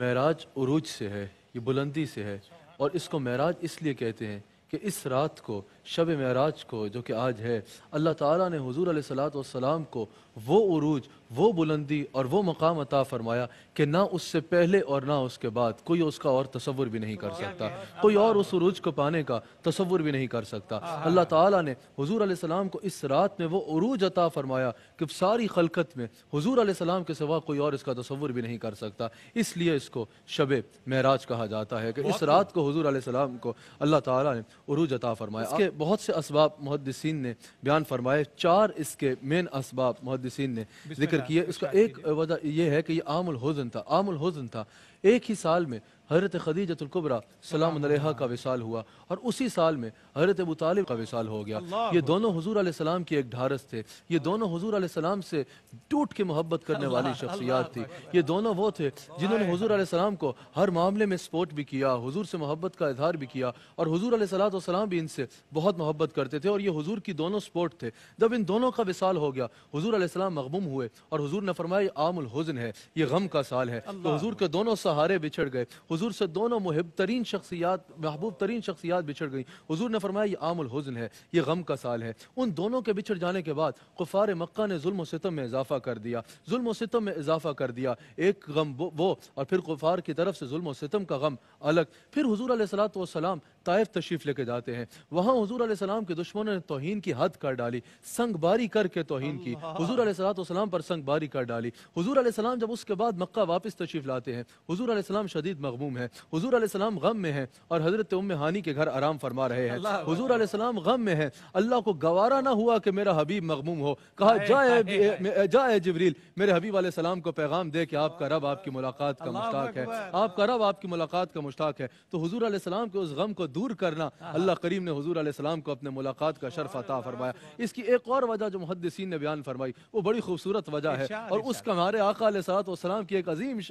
महराज उरूज से है ये बुलंदी से है और इसको महराज इसलिए कहते हैं कि इस रात को शब महराज को जो कि आज है अल्लाह ताला ने हजूर सलाम को वो वोज वो बुलंदी और वो मकाम अता फरमाया कि ना उससे पहले और ना उसके बाद कोई उसका और तस्वुर भी नहीं कर सकता कोई और उस उसूज को पाने का तस्वुर भी नहीं कर सकता अल्लाह ताला ने हजूर सलाम को इस रात में वो वोज अता फरमाया कि सारी खलकत में हजूर सलाम के सिवा कोई और इसका तस्वुर भी नहीं कर सकता इसलिए इसको शब महराज कहा जाता है कि इस रात को हजूर सलाम को अल्लाह तला ने अरूज अता फरमाया इसके बहुत से इसबाब मुहदसिन ने बयान फरमाए चार इसके मेन इसबाब मुहदसिन ने जिक्र किए इसका एक वजह यह है कि ये आमुल हजन था आमुल हजन था एक ही साल में हजरत खदीजतुल्कुबरा सलाम का विसाल हुआ और उसी साल में हजरत अबू तालिब का विसाल हो गया ये दोनों हजूर आलाम की एक ढारस थे ये दोनों हजूर आलाम से टूट के मोहब्बत करने वाली शख्सियात थी ये दोनों वो थे जिन्होंने हजूर आलाम को हर मामले में सपोर्ट भी किया हजूर से मोहब्बत का इजहार भी किया और हजूर सलाम भी इनसे बहुत मोहब्बत करते थे और ये हजूर की दोनों सपोर्ट थे जब इन दोनों का विसाल हो गया हजूर आलाम मकबूम हुए और हजूर ने फरमाया आमुल है ये गम का साल है तो हजूर के दोनों सहारे बिछड़ गए हजूर से दोनों महब तरीन शख्सियात महबूब तरीन शख्सियात बिछड़ गई हजूर ने फरमाया ये आमुल हुजन है ये गम का साल है उन दोनों के बिछड़ जाने के बाद कुफार मक्का ने जुल्म सितम में इजाफा कर दिया जुल्म सितम में इजाफा कर दिया एक गम वो और फिर कुफार की तरफ से जुल्म सितम का गम अलग फिर हजूर सलाम ताइफ तशरीफ लेके जाते हैं वहाँ हजूर सलाम के दुश्मनों ने तोहन की हद कर डाली संगबारी करके तोहन की हजूर सलाम पर संगबारी कर डाली हजूर सलाम जब उसके बाद मक्का वापस तशरीफ लाते हैं हुजूर अलैहिस्सलाम शदीद मगमूम है हुजूर अलैहिस्सलाम गम में है और हजरत उम हानी के घर आराम फरमा रहे हैं हुजूर अलैहिस्सलाम गम में है अल्लाह को गवारा ना हुआ कि मेरा हबीब मगमूम हो कहा जाए जाए जबरील मेरे हबीब अलैहिस्सलाम को पैगाम दे कि आपका रब आपकी मुलाकात का मुश्ताक है आपका रब आपकी मुलाकात का मुश्ताक है तो हजूर आसमाम के उस गम को दूर करना अल्लाह करीम ने हजूर आसमाम को अपने मुलाकात का शर्फ अता फरमाया इसकी एक और वजह जो मुहदसिन ने बयान फरमाई वो बड़ी खूबसूरत वजह है और उसका हमारे आका सलाम की एक अजीम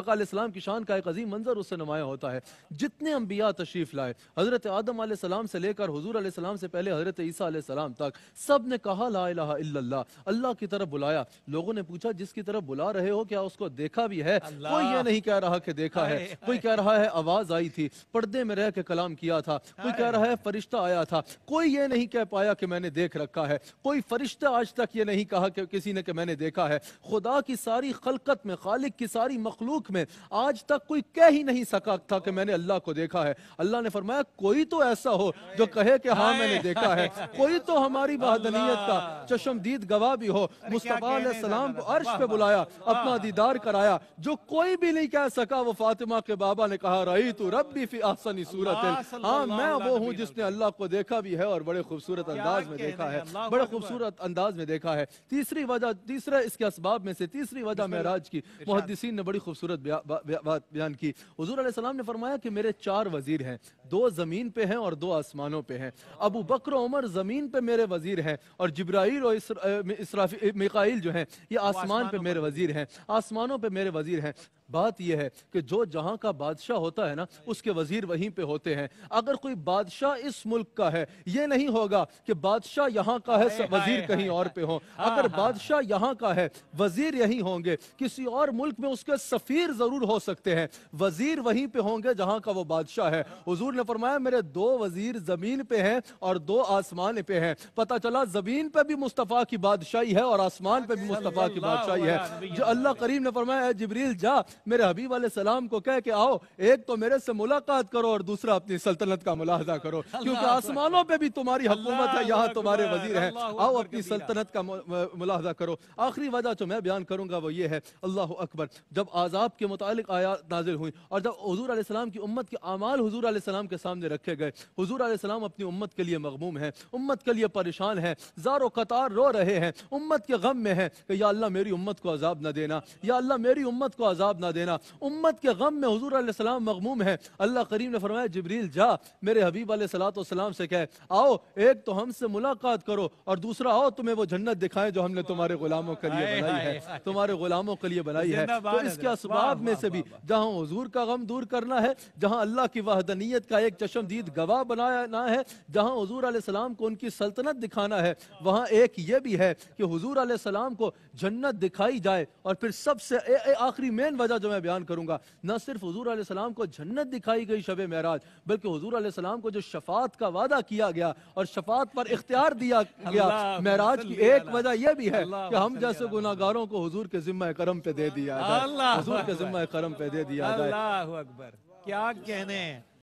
आका सलाम की शान का एक अजीम मंजर उससे नुमाया होता है जितने अम्बिया तशरीफ़ लाए हज़रत आदम सलाम से लेकर हजूर सलाम से पहले हज़रत ईसा सलाम तक सब ने कहा ला इला अल्लाह की तरफ बुलाया लोगों ने पूछा जिसकी तरफ बुला रहे हो क्या उसको देखा भी है कोई ये नहीं कह रहा कि देखा है कोई कह रहा है आवाज़ आई थी पर्दे में रह के कलाम किया था कोई कह रहा है फरिश्ता आया था कोई ये नहीं कह पाया कि मैंने देख रखा है कोई फरिश्ता आज तक ये नहीं कहा कि किसी ने कि मैंने देखा है खुदा की सारी खलकत में खालिक की सारी मखलूक में आज तक कोई कह ही नहीं सका था कि मैंने अल्लाह को देखा है अल्लाह ने फरमाया कोई तो ऐसा हो जो कहे कि हाँ मैंने देखा है कोई तो हमारी बहादनीत का चश्मदीद गवाह भी हो मुस्तफ़ा सलाम को अर्श पे बुलाया अपना दीदार कराया जो कोई भी नहीं कह सका वो फातिमा के बाबा ने कहा रही तू रबी फी आसनी सूरत हाँ मैं वो हूँ जिसने अल्लाह को देखा भी है और बड़े खूबसूरत अंदाज में देखा है बड़े खूबसूरत अंदाज में देखा है तीसरी वजह तीसरा इसके इसबाब में से तीसरी वजह महराज की मुहदसिन ने बड़ी खूबसूरत बात बयान की हजूर सलाम ने फरमाया कि मेरे चार वजीर हैं दो ज़मीन पे हैं और दो आसमानों पे हैं अबू बकर उमर ज़मीन पे मेरे वजीर हैं और जब्राइल और इसराफी मिकाइल जो हैं ये आसमान पे मेरे वजीर हैं आसमानों पे मेरे वजीर हैं बात यह है कि जो जहां का बादशाह होता है ना उसके वजीर वहीं पे होते हैं अगर कोई बादशाह इस मुल्क का है ये नहीं होगा कि बादशाह यहाँ का है वजीर कहीं और पे हो हाँ, अगर हाँ, हाँ। बादशाह यहाँ का है वजीर यहीं होंगे किसी और मुल्क में उसके सफीर जरूर हो सकते हैं वजीर वहीं पे होंगे जहां का वो बादशाह है हजूर ने फरमाया मेरे दो वजीर जमीन पे हैं और दो आसमान पे हैं पता चला जमीन पे भी मुस्तफ़ा की बादशाही है और आसमान पे भी मुस्तफ़ा की बादशाही है जो अल्लाह करीम ने फरमाया जबरील जा मेरे हबीब वाले सलाम को कह के आओ एक तो मेरे से मुलाकात करो और दूसरा अपनी सल्तनत का मुलाहदा करो क्योंकि आसमानों पर भी तुम्हारी हकूमत है यहाँ तुम्हारे वजीर है आओ अपनी सल्तनत का मुलाहदा करो आखिरी वजह जो मैं बयान करूंगा वो ये है अल्लाह अकबर जब आजाब के मुताबिक मुतल आयात नाजिल हुई और जब हजूर आसमाम की उम्मत के अमाल हजूर आसमाम के सामने रखे गए हजूर आसमाम अपनी उम्मत के लिए मगमूम है उम्मत के लिए परेशान है ज़ार कतार रो रहे हैं उम्मत के गम में है कि या अल्लाह मेरी उम्मत को अजाब ना देना या अल्लाह मेरी उम्मत को अजाब ना देना उम्मत के गम में हजूर आसमाम मगमूम है अल्लाह करीम ने फरमाया जबरील जा मेरे हबीब सलाम से कह आओ एक तो हमसे मुलाकात करो और दूसरा आओ तुम्हें वो जन्नत दिखाए जो हमने तुम्हारे गुलामों के लिए बनाई है तुम्हारे गुलामों के लिए बनाई है तो इसके इसबाब में से भी जहाँ हजूर का गम दूर करना है जहाँ अल्लाह की वहदनीत का एक चश्मदीद गवाह बनाना है जहाँ हजूर आलाम को उनकी सल्तनत दिखाना है वहाँ एक ये भी है कि हजूर आलाम को जन्नत दिखाई जाए और फिर सबसे आखिरी मेन वजह जो मैं बयान करूँगा न सिर्फ हजूर आलाम को जन्नत दिखाई गई शब महराज बल्कि हजूर आलाम को जो शफात का वादा किया गया और शफात पर इख्तियार दिया गया महराज की एक वजह यह भी है कि हम जैसे गुनागारों को हजूर के जिम्मा करम पे दे दिया हजूर के जिम्मा करम पे दे दिया अल्लाह अकबर क्या कहने हैं